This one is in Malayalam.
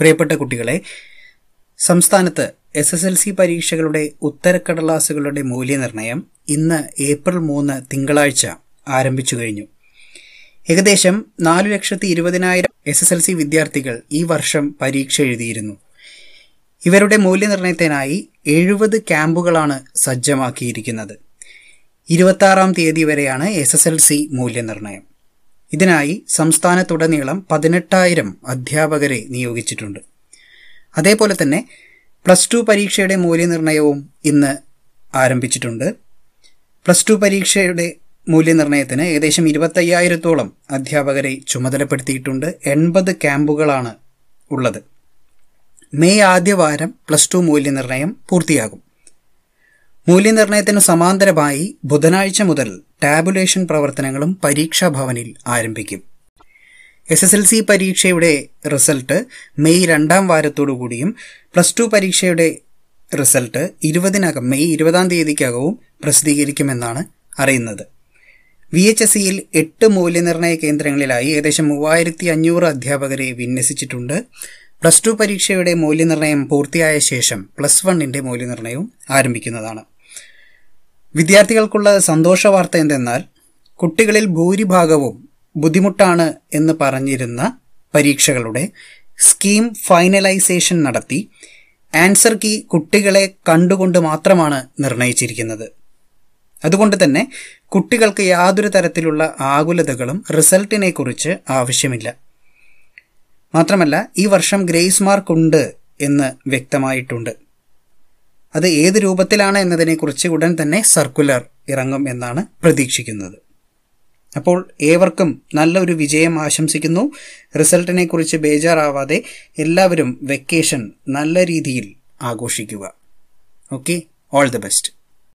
പ്രിയപ്പെട്ട കുട്ടികളെ സംസ്ഥാനത്ത് എസ് എസ് എൽ സി പരീക്ഷകളുടെ ഉത്തരക്കടലാസുകളുടെ മൂല്യനിർണ്ണയം ഇന്ന് ഏപ്രിൽ മൂന്ന് തിങ്കളാഴ്ച ആരംഭിച്ചു കഴിഞ്ഞു ഏകദേശം നാലു ലക്ഷത്തി ഇരുപതിനായിരം എസ് എസ് എൽ സി വിദ്യാർത്ഥികൾ ഈ വർഷം പരീക്ഷ എഴുതിയിരുന്നു ഇവരുടെ മൂല്യനിർണ്ണയത്തിനായി എഴുപത് ക്യാമ്പുകളാണ് സജ്ജമാക്കിയിരിക്കുന്നത് ആറാം തീയതി വരെയാണ് എസ് എസ് എൽ സി മൂല്യനിർണ്ണയം ഇതിനായി സംസ്ഥാനത്തുടനീളം പതിനെട്ടായിരം അധ്യാപകരെ നിയോഗിച്ചിട്ടുണ്ട് അതേപോലെ തന്നെ പ്ലസ് ടു പരീക്ഷയുടെ മൂല്യനിർണ്ണയവും ഇന്ന് ആരംഭിച്ചിട്ടുണ്ട് പ്ലസ് ടു പരീക്ഷയുടെ മൂല്യനിർണ്ണയത്തിന് ഏകദേശം ഇരുപത്തയ്യായിരത്തോളം അധ്യാപകരെ ചുമതലപ്പെടുത്തിയിട്ടുണ്ട് എൺപത് ക്യാമ്പുകളാണ് ഉള്ളത് മെയ് ആദ്യവാരം പ്ലസ് ടു മൂല്യനിർണ്ണയം പൂർത്തിയാകും മൂല്യനിർണ്ണയത്തിനു സമാന്തരമായി ബുധനാഴ്ച മുതൽ ടാബുലേഷൻ പ്രവർത്തനങ്ങളും പരീക്ഷാ ഭവനിൽ ആരംഭിക്കും എസ് എസ് എൽ സി പരീക്ഷയുടെ റിസൾട്ട് മെയ് രണ്ടാം വാരത്തോടുകൂടിയും പ്ലസ് ടു പരീക്ഷയുടെ റിസൾട്ട് ഇരുപതിനകം മെയ് ഇരുപതാം തീയതിക്കകവും പ്രസിദ്ധീകരിക്കുമെന്നാണ് അറിയുന്നത് വി എച്ച് എസ് സിയിൽ e എട്ട് മൂല്യനിർണ്ണയ കേന്ദ്രങ്ങളിലായി ഏകദേശം മൂവായിരത്തി അഞ്ഞൂറ് അധ്യാപകരെ വിന്യസിച്ചിട്ടുണ്ട് പ്ലസ് ടു പരീക്ഷയുടെ മൂല്യനിർണ്ണയം പൂർത്തിയായ ശേഷം പ്ലസ് വണ്ണിൻ്റെ മൂല്യനിർണ്ണയവും ആരംഭിക്കുന്നതാണ് വിദ്യാർത്ഥികൾക്കുള്ള സന്തോഷ വാർത്ത എന്തെന്നാൽ കുട്ടികളിൽ ഭൂരിഭാഗവും ബുദ്ധിമുട്ടാണ് എന്ന് പറഞ്ഞിരുന്ന പരീക്ഷകളുടെ സ്കീം ഫൈനലൈസേഷൻ നടത്തി ആൻസർ കീ കുട്ടികളെ കണ്ടുകൊണ്ട് മാത്രമാണ് നിർണയിച്ചിരിക്കുന്നത് അതുകൊണ്ട് തന്നെ കുട്ടികൾക്ക് യാതൊരു തരത്തിലുള്ള ആകുലതകളും റിസൾട്ടിനെ കുറിച്ച് ആവശ്യമില്ല മാത്രമല്ല ഈ വർഷം ഗ്രേസ് മാർക്ക് ഉണ്ട് എന്ന് വ്യക്തമായിട്ടുണ്ട് അത് ഏത് രൂപത്തിലാണ് എന്നതിനെക്കുറിച്ച് ഉടൻ തന്നെ സർക്കുലർ ഇറങ്ങും എന്നാണ് പ്രതീക്ഷിക്കുന്നത് അപ്പോൾ ഏവർക്കും നല്ലൊരു വിജയം ആശംസിക്കുന്നു റിസൾട്ടിനെ കുറിച്ച് ബേജാറാവാതെ എല്ലാവരും വെക്കേഷൻ നല്ല രീതിയിൽ ആഘോഷിക്കുക ഓക്കെ ഓൾ ദി ബെസ്റ്റ്